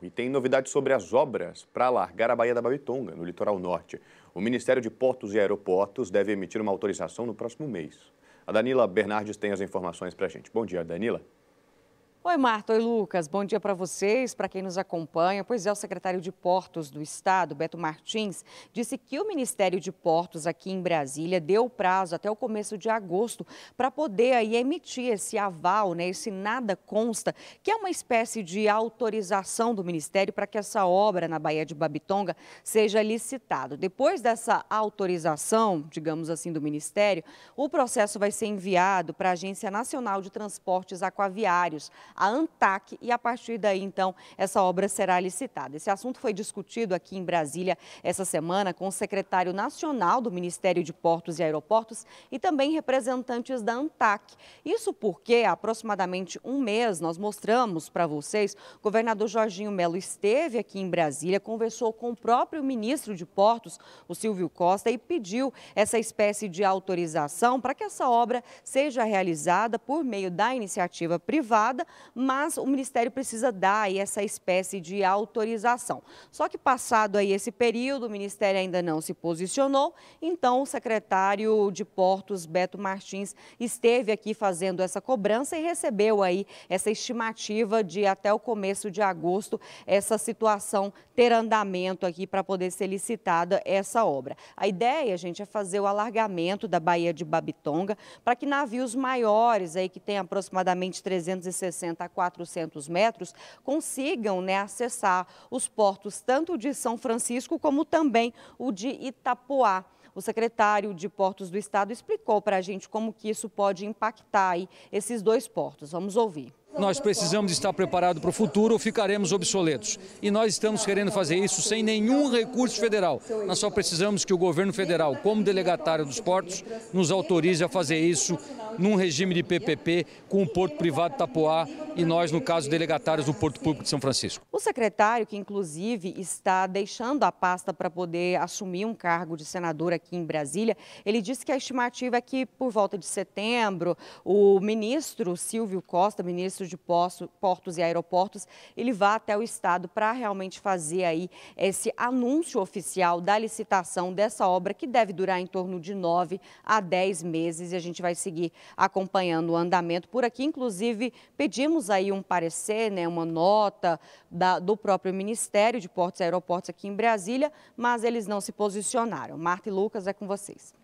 E tem novidades sobre as obras para alargar a Baía da Babitonga, no litoral norte. O Ministério de Portos e Aeroportos deve emitir uma autorização no próximo mês. A Danila Bernardes tem as informações para a gente. Bom dia, Danila. Oi, Marta. Oi, Lucas. Bom dia para vocês, para quem nos acompanha. Pois é, o secretário de Portos do Estado, Beto Martins, disse que o Ministério de Portos aqui em Brasília deu prazo até o começo de agosto para poder aí emitir esse aval, né, esse nada consta, que é uma espécie de autorização do Ministério para que essa obra na Baía de Babitonga seja licitada. Depois dessa autorização, digamos assim, do Ministério, o processo vai ser enviado para a Agência Nacional de Transportes Aquaviários a ANTAC e a partir daí, então, essa obra será licitada. Esse assunto foi discutido aqui em Brasília essa semana com o secretário nacional do Ministério de Portos e Aeroportos e também representantes da ANTAC. Isso porque há aproximadamente um mês nós mostramos para vocês, o governador Jorginho Melo esteve aqui em Brasília, conversou com o próprio ministro de Portos, o Silvio Costa, e pediu essa espécie de autorização para que essa obra seja realizada por meio da iniciativa privada, mas o Ministério precisa dar aí essa espécie de autorização. Só que passado aí esse período, o Ministério ainda não se posicionou, então o secretário de Portos, Beto Martins, esteve aqui fazendo essa cobrança e recebeu aí essa estimativa de até o começo de agosto essa situação ter andamento aqui para poder ser licitada essa obra. A ideia, gente, é fazer o alargamento da Baía de Babitonga para que navios maiores aí que tem aproximadamente 360 150 a 400 metros, consigam né, acessar os portos tanto de São Francisco como também o de Itapoá. O secretário de Portos do Estado explicou para a gente como que isso pode impactar esses dois portos. Vamos ouvir. Nós precisamos estar preparados para o futuro ou ficaremos obsoletos. E nós estamos querendo fazer isso sem nenhum recurso federal. Nós só precisamos que o governo federal, como delegatário dos portos, nos autorize a fazer isso num regime de PPP com o Porto Privado Tapuá Tapoá e nós, no caso, delegatários do Porto Público de São Francisco. O secretário, que inclusive está deixando a pasta para poder assumir um cargo de senador aqui em Brasília, ele disse que a estimativa é que por volta de setembro o ministro Silvio Costa, ministro de Portos e Aeroportos, ele vá até o Estado para realmente fazer aí esse anúncio oficial da licitação dessa obra, que deve durar em torno de nove a dez meses, e a gente vai seguir acompanhando o andamento por aqui. Inclusive, pedimos aí um parecer, né, uma nota da, do próprio Ministério de Portos e Aeroportos aqui em Brasília, mas eles não se posicionaram. Marta e Lucas, é com vocês.